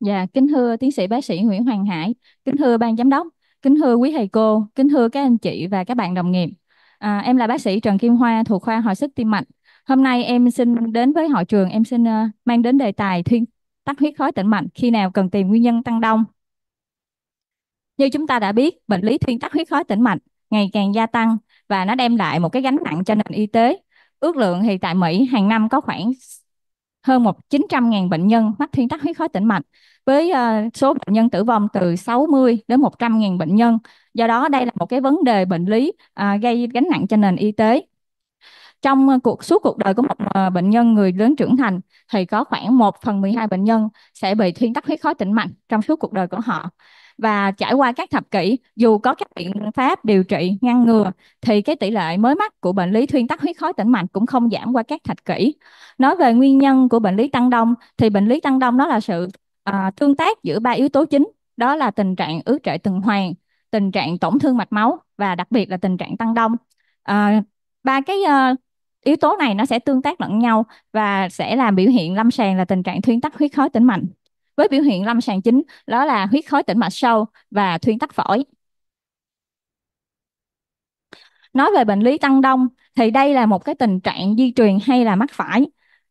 Dạ, kính thưa tiến sĩ bác sĩ Nguyễn Hoàng Hải, kính thưa ban giám đốc, kính thưa quý thầy cô, kính thưa các anh chị và các bạn đồng nghiệp. À, em là bác sĩ Trần Kim Hoa thuộc khoa hồi sức tim mạch. Hôm nay em xin đến với hội trường, em xin uh, mang đến đề tài thuyên tắc huyết khối tĩnh mạch khi nào cần tìm nguyên nhân tăng đông. Như chúng ta đã biết, bệnh lý thuyên tắc huyết khối tĩnh mạch ngày càng gia tăng và nó đem lại một cái gánh nặng cho nền y tế. Ước lượng thì tại Mỹ hàng năm có khoảng hơn một 900.000 bệnh nhân mắc thuyên tắc huyết khối tĩnh mạch với ờ, số bệnh nhân tử vong từ 60 đến 100.000 bệnh nhân. Do đó đây là một cái vấn đề bệnh lý à, gây gánh nặng cho nền y tế. Trong ờ, cuộc suốt cuộc đời của một ờ, bệnh nhân người lớn trưởng thành thì có khoảng 1 phần 12 bệnh nhân sẽ bị thuyên tắc huyết khối tĩnh mạch trong suốt cuộc đời của họ và trải qua các thập kỷ dù có các biện pháp điều trị ngăn ngừa thì cái tỷ lệ mới mắc của bệnh lý thuyên tắc huyết khối tĩnh mạch cũng không giảm qua các thập kỷ nói về nguyên nhân của bệnh lý tăng đông thì bệnh lý tăng đông đó là sự à, tương tác giữa ba yếu tố chính đó là tình trạng ứ trệ tuần hoàn tình trạng tổn thương mạch máu và đặc biệt là tình trạng tăng đông à, ba cái uh, yếu tố này nó sẽ tương tác lẫn nhau và sẽ làm biểu hiện lâm sàng là tình trạng thuyên tắc huyết khối tĩnh mạch với biểu hiện lâm sàng chính đó là huyết khối tĩnh mạch sâu và thuyên tắc phổi. Nói về bệnh lý tăng đông thì đây là một cái tình trạng di truyền hay là mắc phải.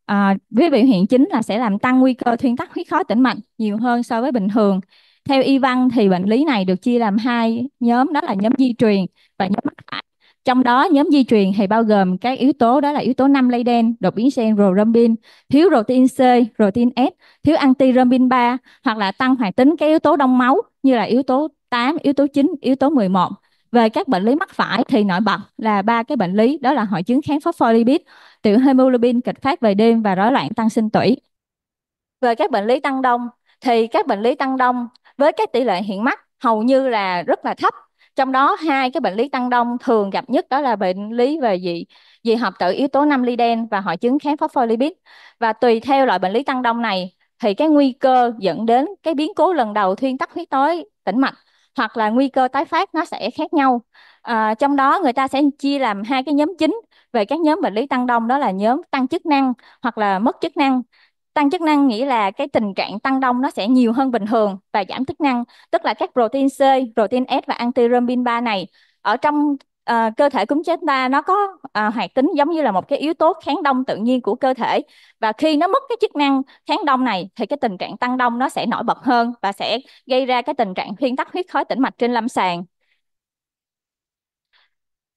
À, với biểu hiện chính là sẽ làm tăng nguy cơ thuyên tắc huyết khối tĩnh mạch nhiều hơn so với bình thường. Theo y văn thì bệnh lý này được chia làm hai nhóm đó là nhóm di truyền và nhóm mắc phải. Trong đó, nhóm di truyền thì bao gồm các yếu tố đó là yếu tố 5 lây đen, đột biến gen rhombin, thiếu protein C, protein S, thiếu anti-rhombin 3 hoặc là tăng hoạt tính các yếu tố đông máu như là yếu tố 8, yếu tố 9, yếu tố 11. Về các bệnh lý mắc phải thì nổi bật là ba cái bệnh lý đó là hội chứng kháng phospholipid, tiểu hemoglobin kịch phát về đêm và rối loạn tăng sinh tủy. Về các bệnh lý tăng đông thì các bệnh lý tăng đông với các tỷ lệ hiện mắc hầu như là rất là thấp trong đó hai cái bệnh lý tăng đông thường gặp nhất đó là bệnh lý về dị dị hợp tự yếu tố 5 liden và hội chứng kháng phospholipid và tùy theo loại bệnh lý tăng đông này thì cái nguy cơ dẫn đến cái biến cố lần đầu thuyên tắc huyết tối tĩnh mạch hoặc là nguy cơ tái phát nó sẽ khác nhau à, trong đó người ta sẽ chia làm hai cái nhóm chính về các nhóm bệnh lý tăng đông đó là nhóm tăng chức năng hoặc là mất chức năng Tăng chức năng nghĩa là cái tình trạng tăng đông nó sẽ nhiều hơn bình thường và giảm chức năng, tức là các protein C, protein S và anti-thrombin 3 này ở trong uh, cơ thể cúm chết ta nó có uh, hoạt tính giống như là một cái yếu tố kháng đông tự nhiên của cơ thể và khi nó mất cái chức năng kháng đông này thì cái tình trạng tăng đông nó sẽ nổi bật hơn và sẽ gây ra cái tình trạng thuyên tắc huyết khối tĩnh mạch trên lâm sàng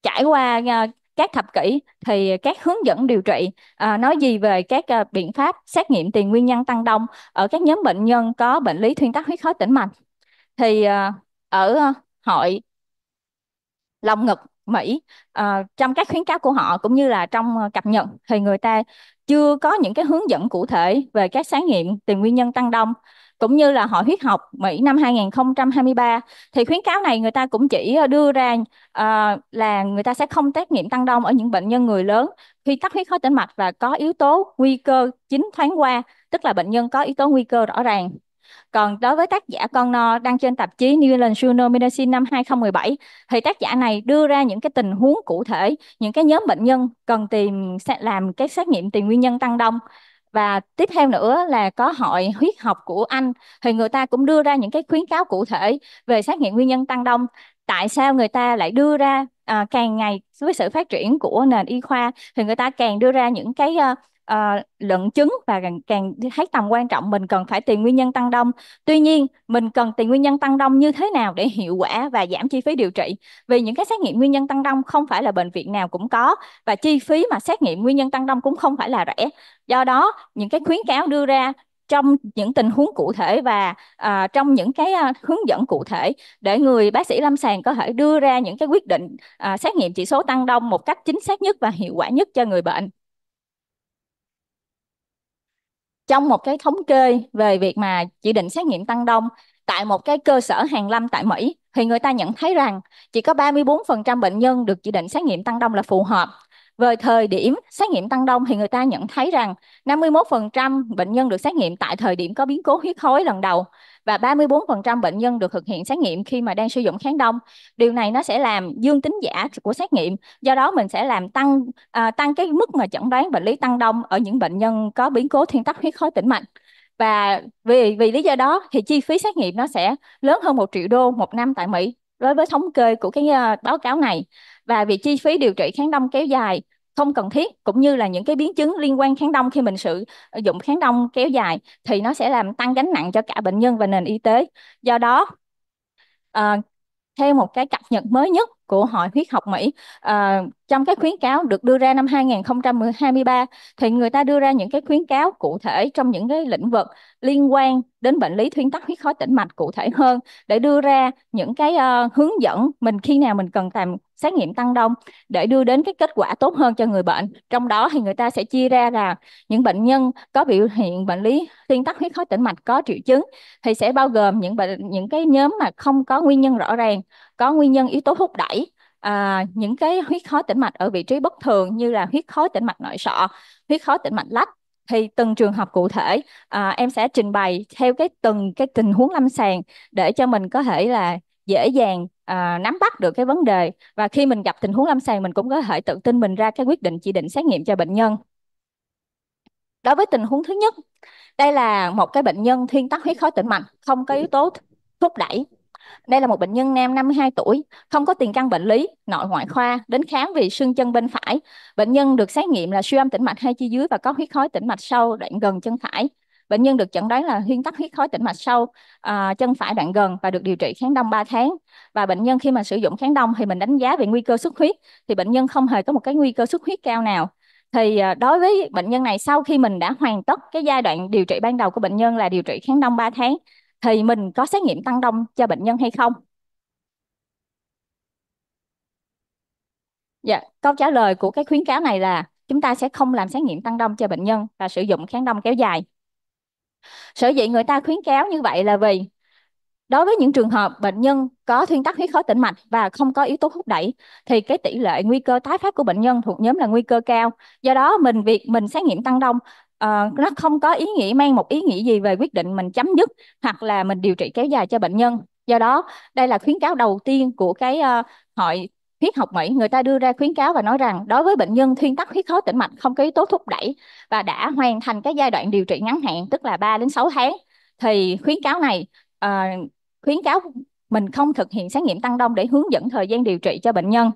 trải qua ờ, các thập kỷ thì các hướng dẫn điều trị à, nói gì về các à, biện pháp xét nghiệm tiền nguyên nhân tăng đông ở các nhóm bệnh nhân có bệnh lý thuyên tắc huyết khối tĩnh mạch thì à, ở à, hội lồng ngực Mỹ à, trong các khuyến cáo của họ cũng như là trong à, cập nhật thì người ta chưa có những cái hướng dẫn cụ thể về các xét nghiệm tiền nguyên nhân tăng đông cũng như là Hội huyết học Mỹ năm 2023 thì khuyến cáo này người ta cũng chỉ ờ, đưa ra uh, là người ta sẽ không xét nghiệm tăng đông ở những bệnh nhân người lớn khi tắc huyết khối tĩnh mạch và có yếu tố nguy cơ chính thoáng qua tức là bệnh nhân có yếu tố nguy cơ rõ ràng. Còn đối với tác giả con no đăng trên tạp chí New England Journal of Medicine năm 2017 thì tác giả này đưa ra những cái tình huống cụ thể, những cái nhóm bệnh nhân cần tìm sẽ làm cái xét nghiệm tìm nguyên nhân tăng đông và tiếp theo nữa là có hội huyết học của Anh thì người ta cũng đưa ra những cái khuyến cáo cụ thể về xác nghiệm nguyên nhân tăng đông tại sao người ta lại đưa ra à, càng ngày với sự phát triển của nền y khoa thì người ta càng đưa ra những cái uh, uh, ờ, luận chứng và càng, càng thấy tầm quan trọng mình cần phải tìm nguyên nhân tăng đông tuy nhiên mình cần tìm nguyên nhân tăng đông như thế nào để hiệu quả và giảm chi phí điều trị vì những cái xét nghiệm nguyên nhân tăng đông không phải là bệnh viện nào cũng có và chi phí mà xét nghiệm nguyên nhân tăng đông cũng không phải là rẻ do đó những cái khuyến cáo đưa ra trong những tình huống cụ thể và à, trong những cái à, hướng dẫn cụ thể để người bác sĩ lâm sàng có thể đưa ra những cái quyết định à, xét nghiệm chỉ số tăng đông một cách chính xác nhất và hiệu quả nhất cho người bệnh trong một cái thống kê về việc mà chỉ định xét nghiệm tăng đông tại một cái cơ sở hàng lâm tại Mỹ thì người ta nhận thấy rằng chỉ có 34% bệnh nhân được chỉ định xét nghiệm tăng đông là phù hợp. Về thời điểm xét nghiệm tăng đông thì người ta nhận thấy rằng 51% bệnh nhân được xét nghiệm tại thời điểm có biến cố huyết khối lần đầu và 34% bệnh nhân được thực hiện xét nghiệm khi mà đang sử dụng kháng đông. Điều này nó sẽ làm dương tính giả của xét nghiệm, do đó mình sẽ làm tăng à, tăng cái mức mà chẩn đoán bệnh lý tăng đông ở những bệnh nhân có biến cố thuyên tắc huyết khối tĩnh mạch và vì vì lý do đó thì chi phí xét nghiệm nó sẽ lớn hơn một triệu đô một năm tại Mỹ đối với thống kê của cái à, báo cáo này và vì chi phí điều trị kháng đông kéo dài không cần thiết cũng như là những cái biến chứng liên quan kháng đông khi mình sử dụng kháng đông kéo dài thì nó sẽ làm tăng gánh nặng cho cả bệnh nhân và nền y tế do đó à, theo một cái cập nhật mới nhất của Hội Huyết học Mỹ à, trong cái khuyến cáo được đưa ra năm 2023 thì người ta đưa ra những cái khuyến cáo cụ thể trong những cái lĩnh vực liên quan đến bệnh lý thuyên tắc huyết khối tĩnh mạch cụ thể hơn để đưa ra những cái uh, hướng dẫn mình khi nào mình cần làm xét nghiệm tăng đông để đưa đến cái kết quả tốt hơn cho người bệnh. Trong đó thì người ta sẽ chia ra là những bệnh nhân có biểu hiện bệnh lý thuyên tắc huyết khối tĩnh mạch có triệu chứng thì sẽ bao gồm những bệnh những cái nhóm mà không có nguyên nhân rõ ràng, có nguyên nhân yếu tố thúc đẩy à, những cái huyết khối tĩnh mạch ở vị trí bất thường như là huyết khối tĩnh mạch nội sọ, huyết khối tĩnh mạch lách thì từng trường hợp cụ thể à, em sẽ trình bày theo cái từng cái tình huống lâm sàng để cho mình có thể là dễ dàng à, nắm bắt được cái vấn đề và khi mình gặp tình huống lâm sàng mình cũng có thể tự tin mình ra cái quyết định chỉ định xét nghiệm cho bệnh nhân đối với tình huống thứ nhất đây là một cái bệnh nhân thiên tắc huyết khối tĩnh mạch không có yếu tố thúc đẩy đây là một bệnh nhân nam 52 tuổi, không có tiền căn bệnh lý, nội ngoại khoa, đến khám vì sưng chân bên phải. Bệnh nhân được xét nghiệm là siêu âm tĩnh mạch hai chi dưới và có huyết khối tĩnh mạch sâu đoạn gần chân phải. Bệnh nhân được chẩn đoán là huyên tắc huyết khối tĩnh mạch sâu à, chân phải đoạn gần và được điều trị kháng đông 3 tháng. Và bệnh nhân khi mà sử dụng kháng đông thì mình đánh giá về nguy cơ xuất huyết thì bệnh nhân không hề có một cái nguy cơ xuất huyết cao nào thì à, đối với bệnh nhân này sau khi mình đã hoàn tất cái giai đoạn điều trị ban đầu của bệnh nhân là điều trị kháng đông 3 tháng thì mình có xét nghiệm tăng đông cho bệnh nhân hay không? Dạ, câu trả lời của cái khuyến cáo này là chúng ta sẽ không làm xét nghiệm tăng đông cho bệnh nhân và sử dụng kháng đông kéo dài. Sở dĩ người ta khuyến cáo như vậy là vì đối với những trường hợp bệnh nhân có thuyên tắc huyết khối tĩnh mạch và không có yếu tố thúc đẩy thì cái tỷ lệ nguy cơ tái phát của bệnh nhân thuộc nhóm là nguy cơ cao. Do đó mình việc mình xét nghiệm tăng đông uh, nó không có ý nghĩa mang một ý nghĩa gì về quyết định mình chấm dứt hoặc là mình điều trị kéo dài cho bệnh nhân do đó đây là khuyến cáo đầu tiên của cái uh, hội huyết học Mỹ người ta đưa ra khuyến cáo và nói rằng đối với bệnh nhân thuyên tắc huyết khối tĩnh mạch không có yếu tố thúc đẩy và đã hoàn thành cái giai đoạn điều trị ngắn hạn tức là 3 đến 6 tháng thì khuyến cáo này uh, khuyến cáo mình không thực hiện xét nghiệm tăng đông để hướng dẫn thời gian điều trị cho bệnh nhân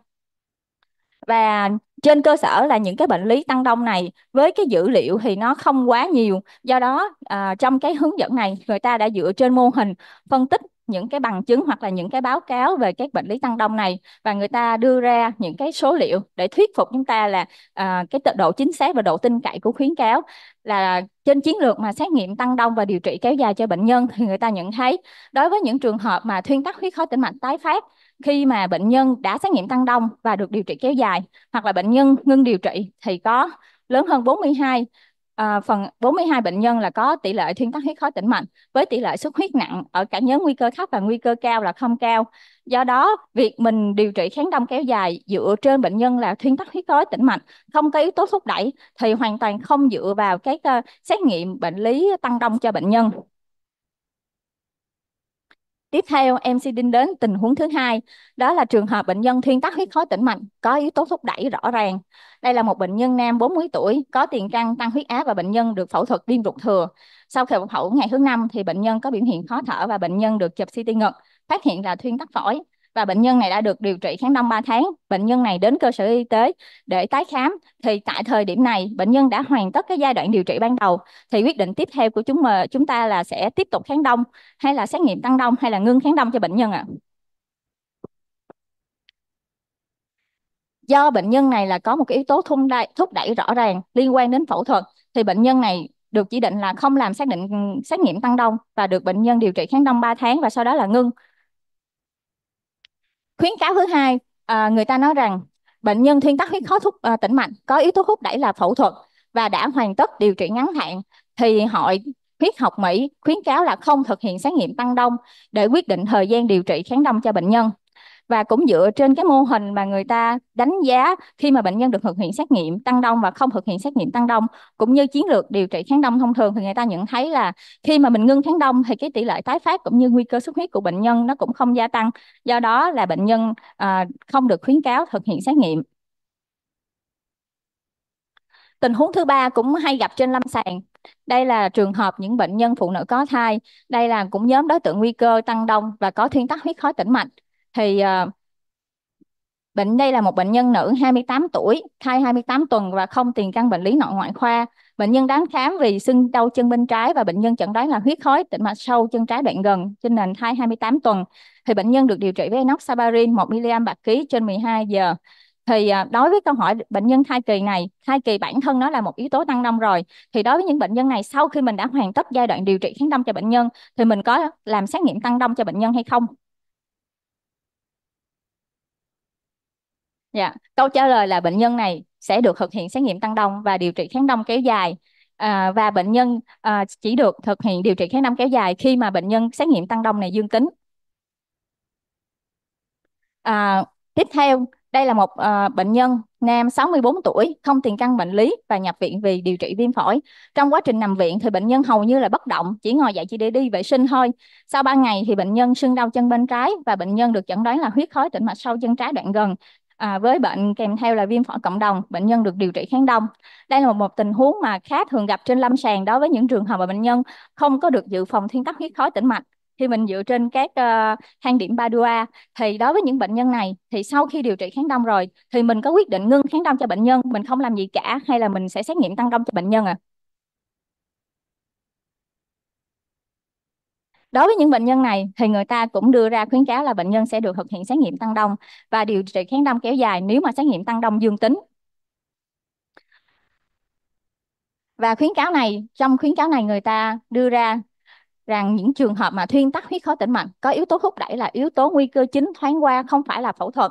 và trên cơ sở là những cái bệnh lý tăng đông này với cái dữ liệu thì nó không quá nhiều do đó à, trong cái hướng dẫn này người ta đã dựa trên mô hình phân tích những cái bằng chứng hoặc là những cái báo cáo về các bệnh lý tăng đông này và người ta đưa ra những cái số liệu để thuyết phục chúng ta là à, cái độ chính xác và độ tin cậy của khuyến cáo là trên chiến lược mà xét nghiệm tăng đông và điều trị kéo dài cho bệnh nhân thì người ta nhận thấy đối với những trường hợp mà thuyên tắc huyết khối tĩnh mạch tái phát khi mà bệnh nhân đã xét nghiệm tăng đông và được điều trị kéo dài hoặc là bệnh nhân ngưng điều trị thì có lớn hơn 42 à, phần 42 bệnh nhân là có tỷ lệ thuyên tắc huyết khối tĩnh mạch với tỷ lệ xuất huyết nặng ở cả nhóm nguy cơ thấp và nguy cơ cao là không cao. Do đó, việc mình điều trị kháng đông kéo dài dựa trên bệnh nhân là thuyên tắc huyết khối tĩnh mạch không có yếu tố thúc đẩy thì hoàn toàn không dựa vào các uh, xét nghiệm bệnh lý tăng đông cho bệnh nhân. Tiếp theo, em sẽ đinh đến tình huống thứ hai, đó là trường hợp bệnh nhân thuyên tắc huyết khối tĩnh mạch có yếu tố thúc đẩy rõ ràng. Đây là một bệnh nhân nam 40 tuổi có tiền căn tăng huyết áp và bệnh nhân được phẫu thuật viêm ruột thừa. Sau khi phẫu ngày thứ năm thì bệnh nhân có biểu hiện khó thở và bệnh nhân được chụp CT ngực, phát hiện là thuyên tắc phổi và bệnh nhân này đã được điều trị kháng đông 3 tháng. Bệnh nhân này đến cơ sở y tế để tái khám thì tại thời điểm này bệnh nhân đã hoàn tất cái giai đoạn điều trị ban đầu thì quyết định tiếp theo của chúng mà chúng ta là sẽ tiếp tục kháng đông hay là xét nghiệm tăng đông hay là ngưng kháng đông cho bệnh nhân ạ. À? Do bệnh nhân này là có một cái yếu tố thúc đẩy, thúc đẩy rõ ràng liên quan đến phẫu thuật thì bệnh nhân này được chỉ định là không làm xác định xét nghiệm tăng đông và được bệnh nhân điều trị kháng đông 3 tháng và sau đó là ngưng khuyến cáo thứ hai à, người ta nói rằng bệnh nhân thuyên tắc huyết khó thúc à, tĩnh mạch có yếu tố thúc đẩy là phẫu thuật và đã hoàn tất điều trị ngắn hạn thì hội huyết học Mỹ khuyến cáo là không thực hiện xét nghiệm tăng đông để quyết định thời gian điều trị kháng đông cho bệnh nhân và cũng dựa trên cái mô hình mà người ta đánh giá khi mà bệnh nhân được thực hiện xét nghiệm tăng đông và không thực hiện xét nghiệm tăng đông cũng như chiến lược điều trị kháng đông thông thường thì người ta nhận thấy là khi mà mình ngưng kháng đông thì cái tỷ lệ tái phát cũng như nguy cơ xuất huyết của bệnh nhân nó cũng không gia tăng do đó là bệnh nhân à, không được khuyến cáo thực hiện xét nghiệm tình huống thứ ba cũng hay gặp trên lâm sàng đây là trường hợp những bệnh nhân phụ nữ có thai đây là cũng nhóm đối tượng nguy cơ tăng đông và có thuyên tắc huyết khối tĩnh mạch thì uh, bệnh đây là một bệnh nhân nữ 28 tuổi thai 28 tuần và không tiền căn bệnh lý nội ngoại khoa bệnh nhân đáng khám vì sưng đau chân bên trái và bệnh nhân chẩn đoán là huyết khối tĩnh mạch sâu chân trái đoạn gần trên nền thai 28 tuần thì bệnh nhân được điều trị với enoxaparin 1 mg bạc ký trên 12 giờ thì ờ, đối với câu hỏi bệnh nhân thai kỳ này thai kỳ bản thân nó là một yếu tố tăng đông rồi thì đối với những bệnh nhân này sau khi mình đã hoàn tất giai đoạn điều trị kháng đông cho bệnh nhân thì mình có làm xét nghiệm tăng đông cho bệnh nhân hay không Dạ, câu trả lời là bệnh nhân này sẽ được thực hiện xét nghiệm tăng đông và điều trị kháng đông kéo dài à, và bệnh nhân à, chỉ được thực hiện điều trị kháng đông kéo dài khi mà bệnh nhân xét nghiệm tăng đông này dương tính. À, tiếp theo, đây là một à, bệnh nhân nam 64 tuổi, không tiền căn bệnh lý và nhập viện vì điều trị viêm phổi. Trong quá trình nằm viện thì bệnh nhân hầu như là bất động, chỉ ngồi dậy chỉ để đi vệ sinh thôi. Sau 3 ngày thì bệnh nhân sưng đau chân bên trái và bệnh nhân được chẩn đoán là huyết khối tĩnh mạch sâu chân trái đoạn gần à, với bệnh kèm theo là viêm phổi cộng đồng, bệnh nhân được điều trị kháng đông. Đây là một, một tình huống mà khá thường gặp trên lâm sàng đối với những trường hợp mà bệnh nhân không có được dự phòng thiên tắc huyết khối tĩnh mạch thì mình dựa trên các uh, thang điểm Padua thì đối với những bệnh nhân này thì sau khi điều trị kháng đông rồi thì mình có quyết định ngưng kháng đông cho bệnh nhân mình không làm gì cả hay là mình sẽ xét nghiệm tăng đông cho bệnh nhân à Đối với những bệnh nhân này thì người ta cũng đưa ra khuyến cáo là bệnh nhân sẽ được thực hiện xét nghiệm tăng đông và điều trị kháng đông kéo dài nếu mà xét nghiệm tăng đông dương tính. Và khuyến cáo này, trong khuyến cáo này người ta đưa ra rằng những trường hợp mà thuyên tắc huyết khối tĩnh mạch có yếu tố thúc đẩy là yếu tố nguy cơ chính thoáng qua không phải là phẫu thuật.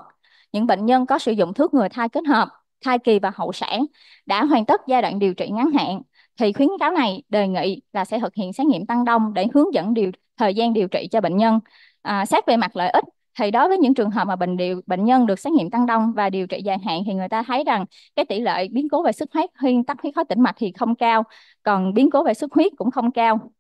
Những bệnh nhân có sử dụng thuốc người thai kết hợp, thai kỳ và hậu sản đã hoàn tất giai đoạn điều trị ngắn hạn thì khuyến cáo này đề nghị là sẽ thực hiện xét nghiệm tăng đông để hướng dẫn điều thời gian điều trị cho bệnh nhân. À, xét về mặt lợi ích thì đối với những trường hợp mà bệnh điều bệnh nhân được xét nghiệm tăng đông và điều trị dài hạn thì người ta thấy rằng cái tỷ lệ biến cố về xuất huyết huyên tắc huyết khối tĩnh mạch thì không cao, còn biến cố về xuất huyết cũng không cao.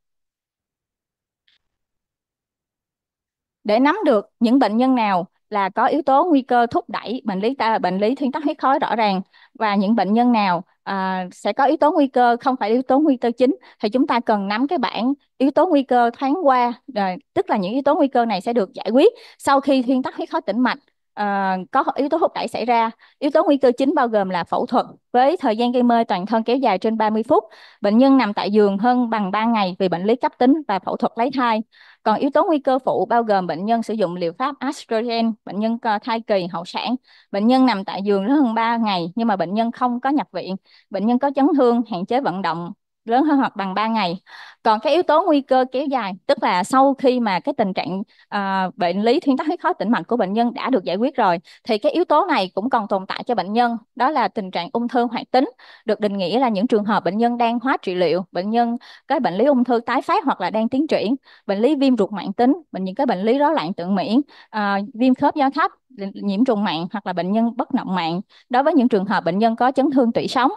Để nắm được những bệnh nhân nào là có yếu tố nguy cơ thúc đẩy bệnh lý ta bệnh lý thuyên tắc huyết khối rõ ràng và những bệnh nhân nào à, sẽ có yếu tố nguy cơ không phải yếu tố nguy cơ chính thì chúng ta cần nắm cái bảng yếu tố nguy cơ thoáng qua rồi tức là những yếu tố nguy cơ này sẽ được giải quyết sau khi thuyên tắc huyết khối tĩnh mạch uh, có yếu tố thúc đẩy xảy ra. Yếu tố nguy cơ chính bao gồm là phẫu thuật với thời gian gây mê toàn thân kéo dài trên 30 phút. Bệnh nhân nằm tại giường hơn bằng 3 ngày vì bệnh lý cấp tính và phẫu thuật lấy thai. Còn yếu tố nguy cơ phụ bao gồm bệnh nhân sử dụng liệu pháp estrogen, bệnh nhân thai kỳ hậu sản, bệnh nhân nằm tại giường hơn 3 ngày nhưng mà bệnh nhân không có nhập viện, bệnh nhân có chấn thương, hạn chế vận động, lớn hơn hoặc bằng 3 ngày. Còn cái yếu tố nguy cơ kéo dài, tức là sau khi mà cái tình trạng à, bệnh lý thuyên tắc huyết khối tĩnh mạch của bệnh nhân đã được giải quyết rồi, thì cái yếu tố này cũng còn tồn tại cho bệnh nhân, đó là tình trạng ung thư hoạt tính, được định nghĩa là những trường hợp bệnh nhân đang hóa trị liệu, bệnh nhân cái bệnh lý ung thư tái phát hoặc là đang tiến triển, bệnh lý viêm ruột mãn tính, bệnh những cái bệnh lý rối loạn tự miễn, à, viêm khớp do thấp, nhiễm trùng mạng hoặc là bệnh nhân bất động mạng. Đối với những trường hợp bệnh nhân có chấn thương tủy sống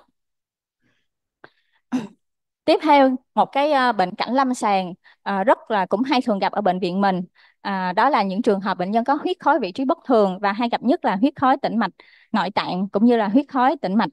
tiếp theo một cái ờ, bệnh cảnh lâm sàng ờ, rất là cũng hay thường gặp ở bệnh viện mình à, đó là những trường hợp bệnh nhân có huyết khối vị trí bất thường và hay gặp nhất là huyết khối tĩnh mạch nội tạng cũng như là huyết khối tĩnh mạch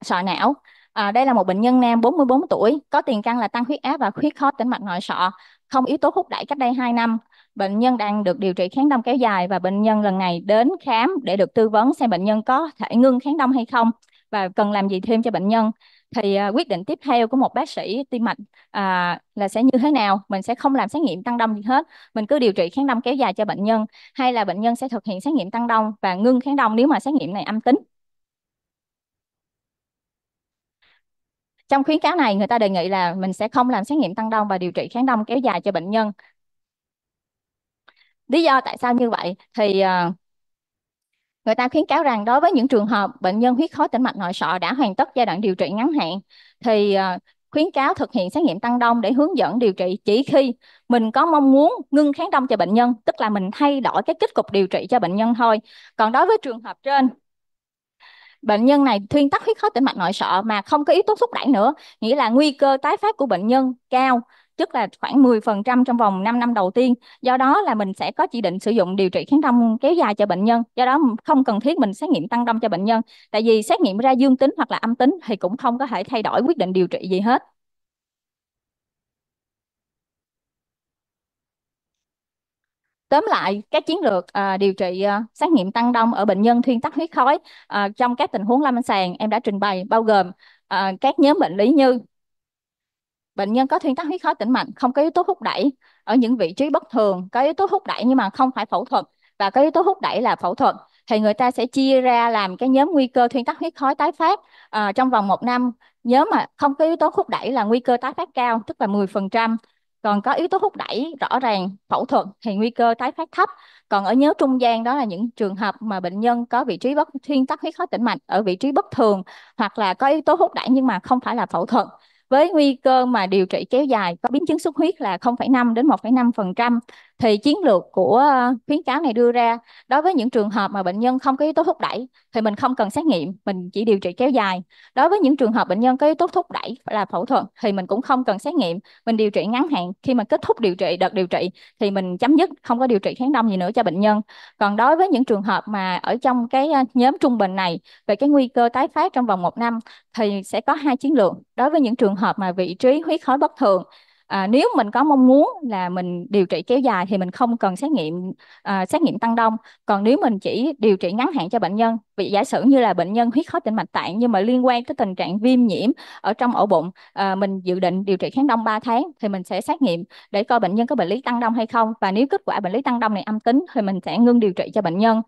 sọ não À, đây là một bệnh nhân nam 44 tuổi, có tiền căn là tăng huyết áp và huyết khối tĩnh mạch nội sọ, không yếu tố hút đẩy cách đây 2 năm. Bệnh nhân đang được điều trị kháng đông kéo dài và bệnh nhân lần này đến khám để được tư vấn xem bệnh nhân có thể ngưng kháng đông hay không và cần làm gì thêm cho bệnh nhân thì à, quyết định tiếp theo của một bác sĩ tim mạch à, là sẽ như thế nào mình sẽ không làm xét nghiệm tăng đông gì hết mình cứ điều trị kháng đông kéo dài cho bệnh nhân hay là bệnh nhân sẽ thực hiện xét nghiệm tăng đông và ngưng kháng đông nếu mà xét nghiệm này âm tính trong khuyến cáo này người ta đề nghị là mình sẽ không làm xét nghiệm tăng đông và điều trị kháng đông kéo dài cho bệnh nhân lý do tại sao như vậy thì uh, Người ta khuyến cáo rằng đối với những trường hợp bệnh nhân huyết khối tĩnh mạch nội sọ đã hoàn tất giai đoạn điều trị ngắn hạn thì ờ, khuyến cáo thực hiện xét nghiệm tăng đông để hướng dẫn điều trị chỉ khi mình có mong muốn ngưng kháng đông cho bệnh nhân, tức là mình thay đổi cái kết cục điều trị cho bệnh nhân thôi. Còn đối với trường hợp trên bệnh nhân này thuyên tắc huyết khối tĩnh mạch nội sọ mà không có yếu tố thúc đẩy nữa, nghĩa là nguy cơ tái phát của bệnh nhân cao chức là khoảng 10% trong vòng 5 năm đầu tiên. Do đó là mình sẽ có chỉ định sử dụng điều trị kháng đông kéo dài cho bệnh nhân. Do đó không cần thiết mình xét nghiệm tăng đông cho bệnh nhân. Tại vì xét nghiệm ra dương tính hoặc là âm tính thì cũng không có thể thay đổi quyết định điều trị gì hết. tóm lại các chiến lược à, điều trị à, xét nghiệm tăng đông ở bệnh nhân thuyên tắc huyết khói à, trong các tình huống lâm sàng em đã trình bày bao gồm à, các nhóm bệnh lý như bệnh nhân có thuyên tắc huyết khó tĩnh mạch không có yếu tố hút đẩy ở những vị trí bất thường có yếu tố hút đẩy nhưng mà không phải phẫu thuật và có yếu tố hút đẩy là phẫu thuật thì người ta sẽ chia ra làm cái nhóm nguy cơ thuyên tắc huyết khối tái phát à, trong vòng một năm nhóm mà không có yếu tố hút đẩy là nguy cơ tái phát cao tức là 10% còn có yếu tố hút đẩy rõ ràng phẫu thuật thì nguy cơ tái phát thấp còn ở nhóm trung gian đó là những trường hợp mà bệnh nhân có vị trí bất thuyên tắc huyết khối tĩnh mạch ở vị trí bất thường hoặc là có yếu tố hút đẩy nhưng mà không phải là phẫu thuật với nguy cơ mà điều trị kéo dài có biến chứng xuất huyết là 0,5 đến 1,5% phần trăm thì chiến lược của ờ, khuyến cáo này đưa ra đối với những trường hợp mà bệnh nhân không có yếu tố thúc đẩy thì mình không cần xét nghiệm mình chỉ điều trị kéo dài đối với những trường hợp bệnh nhân có yếu tố thúc đẩy là phẫu thuật thì mình cũng không cần xét nghiệm mình điều trị ngắn hạn khi mà kết thúc điều trị đợt điều trị thì mình chấm dứt không có điều trị kháng đông gì nữa cho bệnh nhân còn đối với những trường hợp mà ở trong cái ờ, nhóm trung bình này về cái nguy cơ tái phát trong vòng một năm thì sẽ có hai chiến lược đối với những trường hợp mà vị trí huyết khối bất thường à, nếu mình có mong muốn là mình điều trị kéo dài thì mình không cần xét nghiệm à, xét nghiệm tăng đông còn nếu mình chỉ điều trị ngắn hạn cho bệnh nhân vì giả sử như là bệnh nhân huyết khối tĩnh mạch tạng nhưng mà liên quan tới tình trạng viêm nhiễm ở trong ổ bụng à, mình dự định điều trị kháng đông 3 tháng thì mình sẽ xét nghiệm để coi bệnh nhân có bệnh lý tăng đông hay không và nếu kết quả bệnh lý tăng đông này âm tính thì mình sẽ ngưng điều trị cho bệnh nhân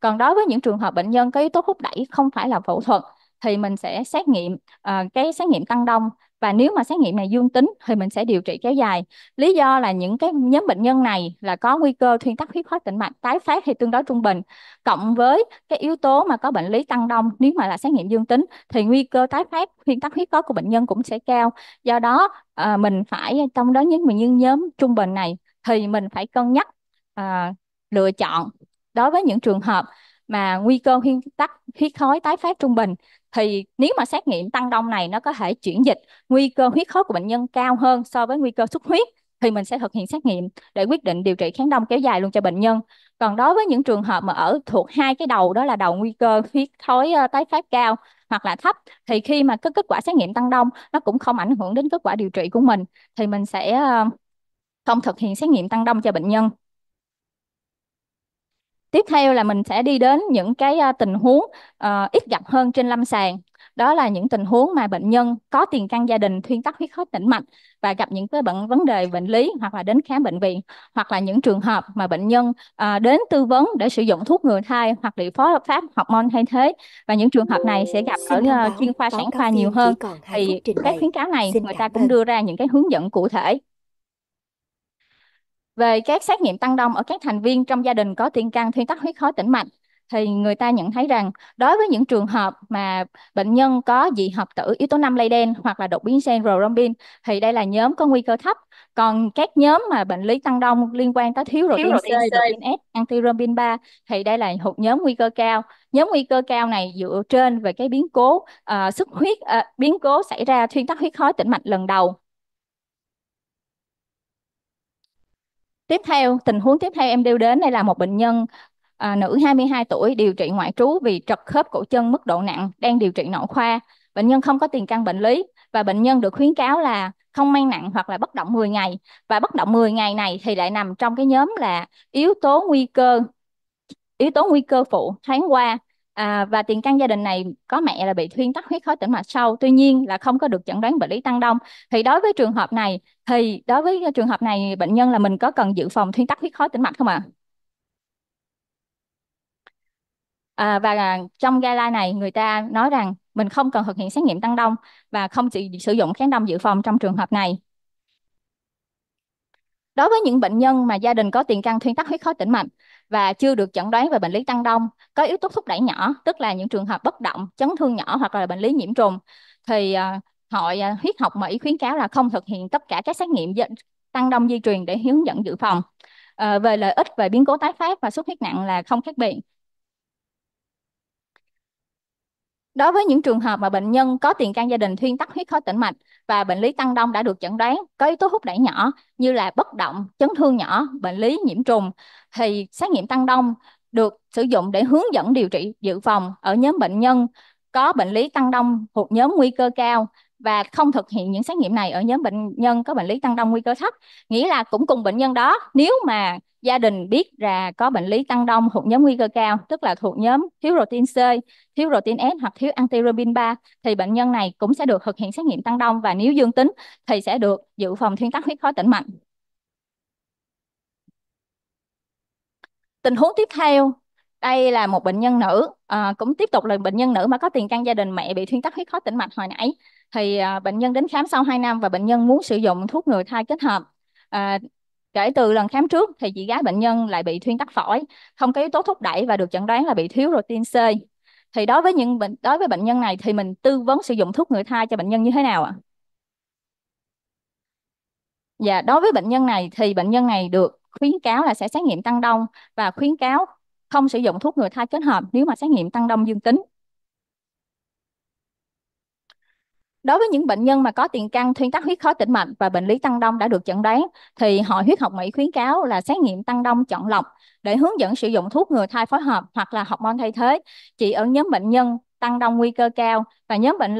còn đối với những trường hợp bệnh nhân có yếu tố hút đẩy không phải là phẫu thuật thì mình sẽ xét nghiệm uh, cái xét nghiệm tăng đông và nếu mà xét nghiệm này dương tính thì mình sẽ điều trị kéo dài lý do là những cái nhóm bệnh nhân này là có nguy cơ thuyên tắc huyết khối tĩnh mạch tái phát thì tương đối trung bình cộng với cái yếu tố mà có bệnh lý tăng đông nếu mà là xét nghiệm dương tính thì nguy cơ tái phát thuyên tắc huyết khối của bệnh nhân cũng sẽ cao do đó à, mình phải trong đó những bệnh nhân nhóm trung bình này thì mình phải cân nhắc à, lựa chọn đối với những trường hợp mà nguy cơ huyên tắc huyết khối tái phát trung bình thì nếu mà xét nghiệm tăng đông này nó có thể chuyển dịch nguy cơ huyết khối của bệnh nhân cao hơn so với nguy cơ xuất huyết thì mình sẽ thực hiện xét nghiệm để quyết định điều trị kháng đông kéo dài luôn cho bệnh nhân. Còn đối với những trường hợp mà ở thuộc hai cái đầu đó là đầu nguy cơ huyết khối ờ, tái phát cao hoặc là thấp thì khi mà có kết quả xét nghiệm tăng đông nó cũng không ảnh hưởng đến kết quả điều trị của mình thì mình sẽ ờ, không thực hiện xét nghiệm tăng đông cho bệnh nhân tiếp theo là mình sẽ đi đến những cái à, tình huống uh, ít gặp hơn trên lâm sàng đó là những tình huống mà bệnh nhân có tiền căn gia đình thuyên tắc huyết khối tĩnh mạch và gặp những cái bệnh vấn đề bệnh lý hoặc là đến khám bệnh viện hoặc là những trường hợp mà bệnh nhân à, đến tư vấn để sử dụng thuốc ngừa thai hoặc liệu phó pháp hormone thay thế và những trường hợp này sẽ gặp ở uh, chuyên khoa sản khoa nhiều hơn thì các khuyến cáo này người ta cũng đưa ra những cái hướng dẫn cụ thể về các xét nghiệm tăng đông ở các thành viên trong gia đình có tiền căn thuyên tắc huyết khối tĩnh mạch thì người ta nhận thấy rằng đối với những trường hợp mà bệnh nhân có dị hợp tử yếu tố 5 lây đen hoặc là đột biến gen rorombin thì đây là nhóm có nguy cơ thấp. Còn các nhóm mà bệnh lý tăng đông liên quan tới thiếu protein C, protein S, anti-rombin 3 thì đây là một nhóm nguy cơ cao. Nhóm nguy cơ cao này dựa trên về cái biến cố uh, ờ, xuất huyết uh, biến cố xảy ra thuyên tắc huyết khối tĩnh mạch lần đầu tiếp theo tình huống tiếp theo em đưa đến đây là một bệnh nhân à, nữ 22 tuổi điều trị ngoại trú vì trật khớp cổ chân mức độ nặng đang điều trị nội khoa bệnh nhân không có tiền căn bệnh lý và bệnh nhân được khuyến cáo là không mang nặng hoặc là bất động 10 ngày và bất động 10 ngày này thì lại nằm trong cái nhóm là yếu tố nguy cơ yếu tố nguy cơ phụ thoáng qua À, và tiền căn gia đình này có mẹ là bị thuyên tắc huyết khối tĩnh mạch sâu tuy nhiên là không có được chẩn đoán bệnh lý tăng đông thì đối với trường hợp này thì đối với trường hợp này bệnh nhân là mình có cần dự phòng thuyên tắc huyết khối tĩnh mạch không ạ à? à, và trong guideline này người ta nói rằng mình không cần thực hiện xét nghiệm tăng đông và không chỉ sử dụng kháng đông dự phòng trong trường hợp này đối với những bệnh nhân mà gia đình có tiền căn thuyên tắc huyết khối tĩnh mạch và chưa được chẩn đoán về bệnh lý tăng đông có yếu tố thúc đẩy nhỏ tức là những trường hợp bất động chấn thương nhỏ hoặc là bệnh lý nhiễm trùng thì ờ, hội ờ, huyết học mỹ khuyến cáo là không thực hiện tất cả các xét nghiệm tăng đông di truyền để hướng dẫn dự phòng ờ, về lợi ích về biến cố tái phát và xuất huyết nặng là không khác biệt Đối với những trường hợp mà bệnh nhân có tiền căn gia đình thuyên tắc huyết khối tĩnh mạch và bệnh lý tăng đông đã được chẩn đoán có yếu tố thúc đẩy nhỏ như là bất động, chấn thương nhỏ, bệnh lý nhiễm trùng thì xét nghiệm tăng đông được sử dụng để hướng dẫn điều trị dự phòng ở nhóm bệnh nhân có bệnh lý tăng đông thuộc nhóm nguy cơ cao và không thực hiện những xét nghiệm này ở nhóm bệnh nhân có bệnh lý tăng đông nguy cơ thấp nghĩa là cũng cùng bệnh nhân đó nếu mà gia đình biết là có bệnh lý tăng đông thuộc nhóm nguy cơ cao, tức là thuộc nhóm thiếu protein C, thiếu protein S hoặc thiếu antirubin 3 thì bệnh nhân này cũng sẽ được thực hiện xét nghiệm tăng đông và nếu dương tính thì sẽ được dự phòng thuyên tắc huyết khối tĩnh mạch. Tình huống tiếp theo, đây là một bệnh nhân nữ, à, cũng tiếp tục là bệnh nhân nữ mà có tiền căn gia đình mẹ bị thuyên tắc huyết khối tĩnh mạch hồi nãy thì à, bệnh nhân đến khám sau 2 năm và bệnh nhân muốn sử dụng thuốc người thai kết hợp. À, Kể từ lần khám trước thì chị gái bệnh nhân lại bị thuyên tắc phổi, không có yếu tố thúc đẩy và được chẩn đoán là bị thiếu protein C. Thì đối với những bệnh đối với bệnh nhân này thì mình tư vấn sử dụng thuốc người thai cho bệnh nhân như thế nào ạ? À? Dạ, đối với bệnh nhân này thì bệnh nhân này được khuyến cáo là sẽ xét nghiệm tăng đông và khuyến cáo không sử dụng thuốc người thai kết hợp nếu mà xét nghiệm tăng đông dương tính. Đối với những bệnh nhân mà có tiền căn thuyên tắc huyết khối tĩnh mạch và bệnh lý tăng đông đã được chẩn đoán thì Hội huyết học Mỹ khuyến cáo là xét nghiệm tăng đông chọn lọc để hướng dẫn sử dụng thuốc ngừa thai phối hợp hoặc là hormone thay thế chỉ ở nhóm bệnh nhân tăng đông nguy cơ cao và nhóm bệnh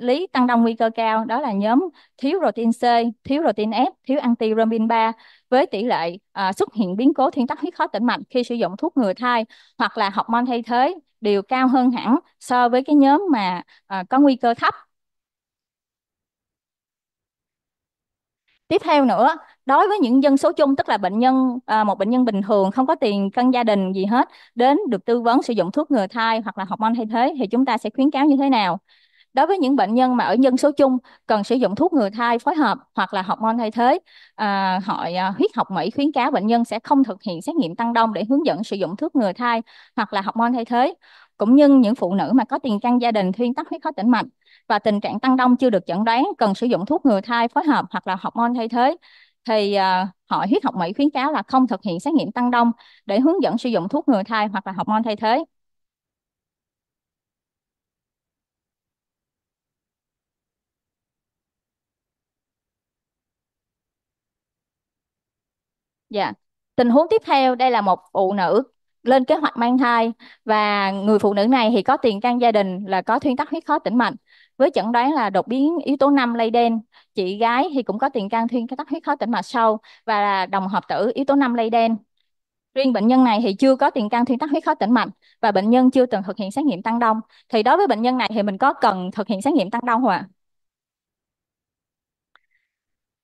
lý tăng đông nguy cơ cao đó là nhóm thiếu protein C, thiếu protein F, thiếu anti-rombin 3 với tỷ lệ à, xuất hiện biến cố thuyên tắc huyết khối tĩnh mạch khi sử dụng thuốc ngừa thai hoặc là hormone thay thế đều cao hơn hẳn so với cái nhóm mà à, có nguy cơ thấp tiếp theo nữa đối với những dân số chung tức là bệnh nhân à, một bệnh nhân bình thường không có tiền căn gia đình gì hết đến được tư vấn sử dụng thuốc ngừa thai hoặc là hormone thay thế thì chúng ta sẽ khuyến cáo như thế nào đối với những bệnh nhân mà ở dân số chung cần sử dụng thuốc ngừa thai phối hợp hoặc là hormone thay thế à, hội à, huyết học mỹ khuyến cáo bệnh nhân sẽ không thực hiện xét nghiệm tăng đông để hướng dẫn sử dụng thuốc ngừa thai hoặc là hormone thay thế cũng như những phụ nữ mà có tiền căn gia đình thuyên tắc huyết khó tĩnh mạch và tình trạng tăng đông chưa được chẩn đoán cần sử dụng thuốc ngừa thai phối hợp hoặc là học môn thay thế thì uh, à, hội huyết học Mỹ khuyến cáo là không thực hiện xét nghiệm tăng đông để hướng dẫn sử dụng thuốc ngừa thai hoặc là học môn thay thế. Dạ. Tình huống tiếp theo đây là một phụ nữ lên kế hoạch mang thai và người phụ nữ này thì có tiền căn gia đình là có thuyên tắc huyết khó tĩnh mạch với chẩn đoán là đột biến yếu tố 5 lây đen chị gái thì cũng có tiền căn thuyên tắc huyết khó tĩnh mạch sâu và là đồng hợp tử yếu tố 5 lây đen riêng bệnh nhân này thì chưa có tiền căn thuyên tắc huyết khó tĩnh mạch và bệnh nhân chưa từng thực hiện xét nghiệm tăng đông thì đối với bệnh nhân này thì mình có cần thực hiện xét nghiệm tăng đông không ạ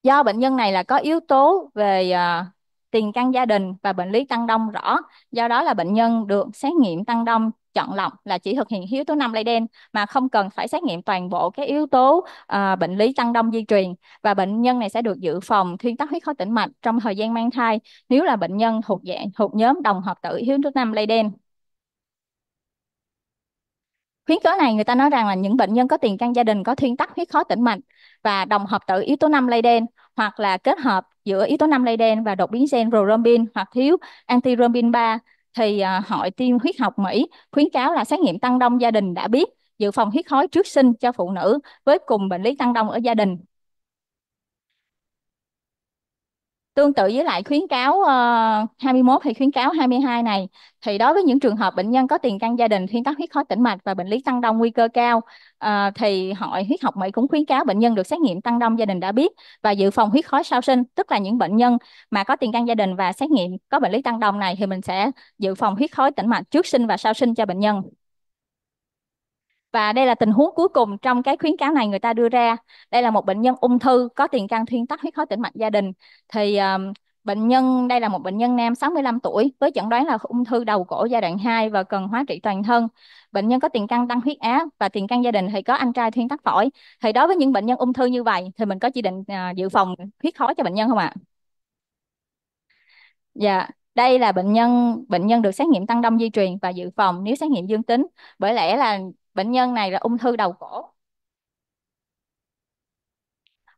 do bệnh nhân này là có yếu tố về à, tiền căn gia đình và bệnh lý tăng đông rõ. Do đó là bệnh nhân được xét nghiệm tăng đông chọn lọc là chỉ thực hiện hiếu tố 5 lây đen mà không cần phải xét nghiệm toàn bộ các yếu tố uh, bệnh lý tăng đông di truyền và bệnh nhân này sẽ được dự phòng thuyên tắc huyết khối tĩnh mạch trong thời gian mang thai nếu là bệnh nhân thuộc dạng thuộc nhóm đồng hợp tử hiếu tố 5 lây đen khuyến cớ này người ta nói rằng là những bệnh nhân có tiền căn gia đình có thuyên tắc huyết khó tĩnh mạch và đồng hợp tử yếu tố 5 đen hoặc là kết hợp giữa yếu tố 5 đen và đột biến gen rorombin hoặc thiếu antirombin 3 thì à, Hội tiêm Huyết học Mỹ khuyến cáo là xét nghiệm tăng đông gia đình đã biết dự phòng huyết khói trước sinh cho phụ nữ với cùng bệnh lý tăng đông ở gia đình Tương tự với lại khuyến cáo uh, 21 hay khuyến cáo 22 này thì đối với những trường hợp bệnh nhân có tiền căn gia đình thuyên tắc huyết khối tĩnh mạch và bệnh lý tăng đông nguy cơ cao uh, thì hội huyết học Mỹ cũng khuyến cáo bệnh nhân được xét nghiệm tăng đông gia đình đã biết và dự phòng huyết khối sau sinh tức là những bệnh nhân mà có tiền căn gia đình và xét nghiệm có bệnh lý tăng đông này thì mình sẽ dự phòng huyết khối tĩnh mạch trước sinh và sau sinh cho bệnh nhân và đây là tình huống cuối cùng trong cái khuyến cáo này người ta đưa ra đây là một bệnh nhân ung thư có tiền căn thuyên tắc huyết khối tĩnh mạch gia đình thì um, bệnh nhân đây là một bệnh nhân nam 65 tuổi với chẩn đoán là ung thư đầu cổ giai đoạn 2 và cần hóa trị toàn thân bệnh nhân có tiền căn tăng huyết áp và tiền căn gia đình thì có anh trai thuyên tắc phổi thì đối với những bệnh nhân ung thư như vậy thì mình có chỉ định uh, dự phòng huyết khối cho bệnh nhân không ạ à? dạ đây là bệnh nhân bệnh nhân được xét nghiệm tăng đông di truyền và dự phòng nếu xét nghiệm dương tính bởi lẽ là bệnh nhân này là ung thư đầu cổ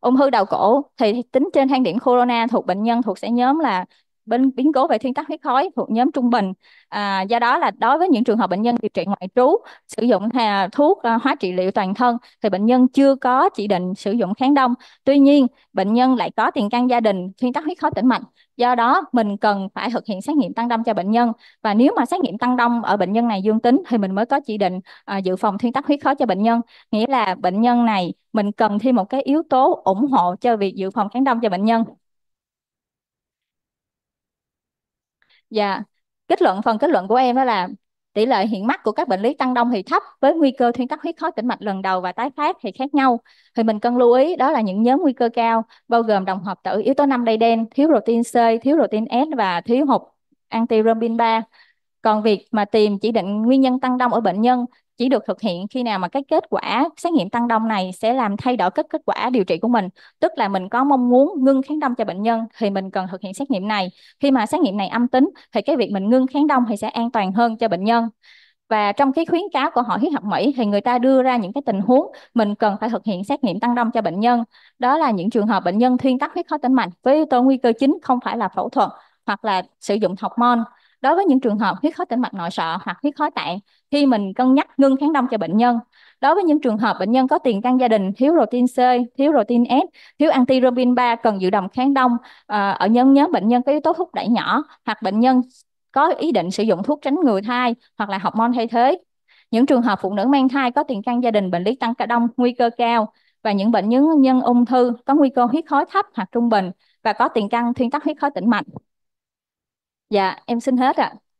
ung thư đầu cổ thì tính trên thang điểm corona thuộc bệnh nhân thuộc sẽ nhóm là bên biến cố về thuyên tắc huyết khối thuộc nhóm trung bình à, do đó là đối với những trường hợp bệnh nhân điều trị ngoại trú sử dụng à, thuốc à, hóa trị liệu toàn thân thì bệnh nhân chưa có chỉ định sử dụng kháng đông tuy nhiên bệnh nhân lại có tiền căn gia đình thuyên tắc huyết khối tĩnh mạch do đó mình cần phải thực hiện xét nghiệm tăng đông cho bệnh nhân và nếu mà xét nghiệm tăng đông ở bệnh nhân này dương tính thì mình mới có chỉ định à, dự phòng thuyên tắc huyết khối cho bệnh nhân nghĩa là bệnh nhân này mình cần thêm một cái yếu tố ủng hộ cho việc dự phòng kháng đông cho bệnh nhân Dạ, kết luận phần kết luận của em đó là tỷ lệ hiện mắc của các bệnh lý tăng đông thì thấp với nguy cơ thuyên tắc huyết khối tĩnh mạch lần đầu và tái phát thì khác nhau. Thì mình cần lưu ý đó là những nhóm nguy cơ cao bao gồm đồng hợp tử yếu tố 5 đầy đen, thiếu protein C, thiếu protein S và thiếu hụt anti-rombin 3. Còn việc mà tìm chỉ định nguyên nhân tăng đông ở bệnh nhân chỉ được thực hiện khi nào mà cái kết quả xét nghiệm tăng đông này sẽ làm thay đổi kết kết quả điều trị của mình tức là mình có mong muốn ngưng kháng đông cho bệnh nhân thì mình cần thực hiện xét nghiệm này khi mà xét nghiệm này âm tính thì cái việc mình ngưng kháng đông thì sẽ an toàn hơn cho bệnh nhân và trong cái khuyến cáo của hội huyết học Mỹ thì người ta đưa ra những cái tình huống mình cần phải thực hiện xét nghiệm tăng đông cho bệnh nhân đó là những trường hợp bệnh nhân thuyên tắc huyết khối tĩnh mạch với yếu tố nguy cơ chính không phải là phẫu thuật hoặc là sử dụng học môn Đối với những trường hợp huyết khối tĩnh mạch nội sọ hoặc huyết khối tạng, khi mình cân nhắc ngưng kháng đông cho bệnh nhân. Đối với những trường hợp bệnh nhân có tiền căn gia đình, thiếu protein C, thiếu protein S, thiếu antirobin 3 cần dự đồng kháng đông ờ, ở nhân nhóm bệnh nhân có yếu tố thúc đẩy nhỏ hoặc bệnh nhân có ý định sử dụng thuốc tránh người thai hoặc là học môn thay thế. Những trường hợp phụ nữ mang thai có tiền căn gia đình bệnh lý tăng ca đông nguy cơ cao và những bệnh nhân nhân ung thư có nguy cơ huyết khối thấp hoặc trung bình và có tiền căn thuyên tắc huyết khối tĩnh mạch Dạ, em xin hết ạ.